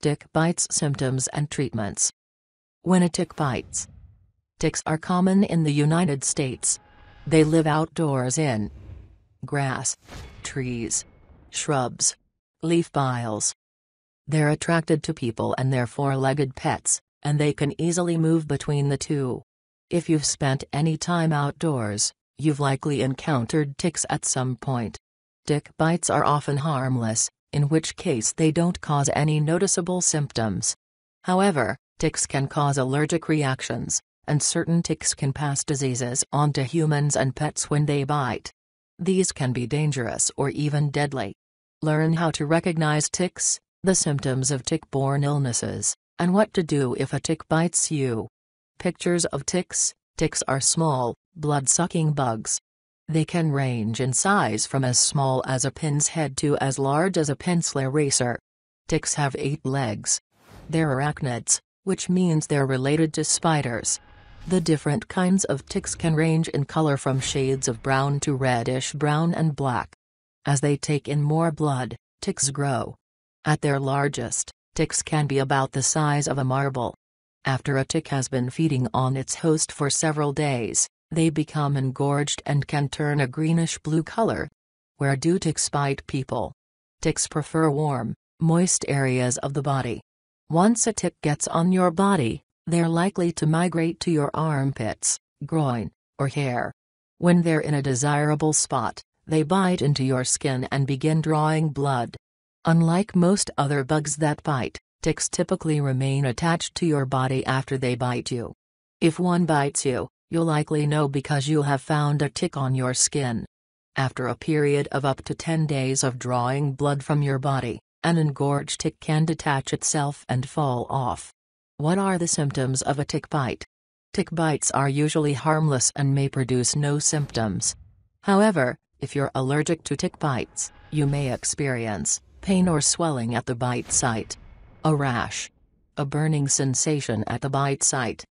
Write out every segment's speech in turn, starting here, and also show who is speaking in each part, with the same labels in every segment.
Speaker 1: Tick bites symptoms and treatments. When a tick bites, ticks are common in the United States. They live outdoors in grass, trees, shrubs, leaf piles. They're attracted to people and their four legged pets, and they can easily move between the two. If you've spent any time outdoors, you've likely encountered ticks at some point. Tick bites are often harmless, in which case they don't cause any noticeable symptoms. However, ticks can cause allergic reactions, and certain ticks can pass diseases on to humans and pets when they bite. These can be dangerous or even deadly. Learn how to recognize ticks, the symptoms of tick-borne illnesses, and what to do if a tick bites you. Pictures of ticks Ticks are small, blood-sucking bugs they can range in size from as small as a pin's head to as large as a pencil eraser. Ticks have eight legs. They're arachnids, which means they're related to spiders. The different kinds of ticks can range in color from shades of brown to reddish brown and black. As they take in more blood, ticks grow. At their largest, ticks can be about the size of a marble. After a tick has been feeding on its host for several days, they become engorged and can turn a greenish-blue color. Where do ticks bite people? Ticks prefer warm, moist areas of the body. Once a tick gets on your body, they're likely to migrate to your armpits, groin, or hair. When they're in a desirable spot, they bite into your skin and begin drawing blood. Unlike most other bugs that bite, ticks typically remain attached to your body after they bite you. If one bites you, You'll likely know because you have found a tick on your skin. After a period of up to 10 days of drawing blood from your body, an engorged tick can detach itself and fall off. What are the symptoms of a tick bite? Tick bites are usually harmless and may produce no symptoms. However, if you're allergic to tick bites, you may experience pain or swelling at the bite site, a rash, a burning sensation at the bite site,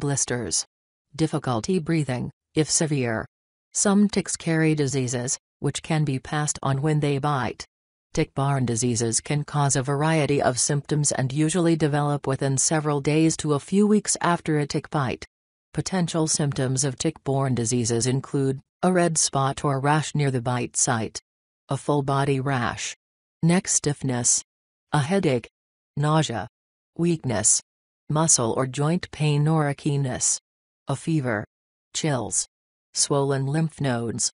Speaker 1: blisters, difficulty breathing, if severe. Some ticks carry diseases, which can be passed on when they bite. Tick-borne diseases can cause a variety of symptoms and usually develop within several days to a few weeks after a tick bite. Potential symptoms of tick-borne diseases include a red spot or rash near the bite site, a full-body rash, neck stiffness, a headache, nausea, weakness, muscle or joint pain or a keenness a fever, chills, swollen lymph nodes.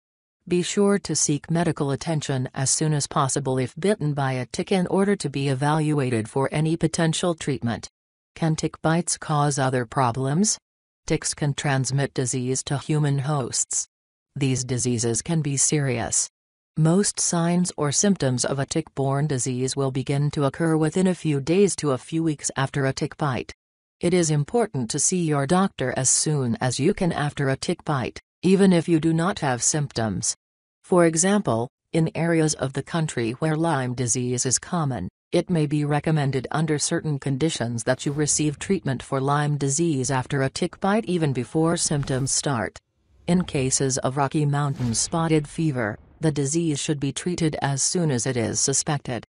Speaker 1: Be sure to seek medical attention as soon as possible if bitten by a tick in order to be evaluated for any potential treatment. Can tick bites cause other problems? Ticks can transmit disease to human hosts. These diseases can be serious. Most signs or symptoms of a tick-borne disease will begin to occur within a few days to a few weeks after a tick bite. It is important to see your doctor as soon as you can after a tick bite, even if you do not have symptoms. For example, in areas of the country where Lyme disease is common, it may be recommended under certain conditions that you receive treatment for Lyme disease after a tick bite even before symptoms start. In cases of Rocky Mountain spotted fever, the disease should be treated as soon as it is suspected.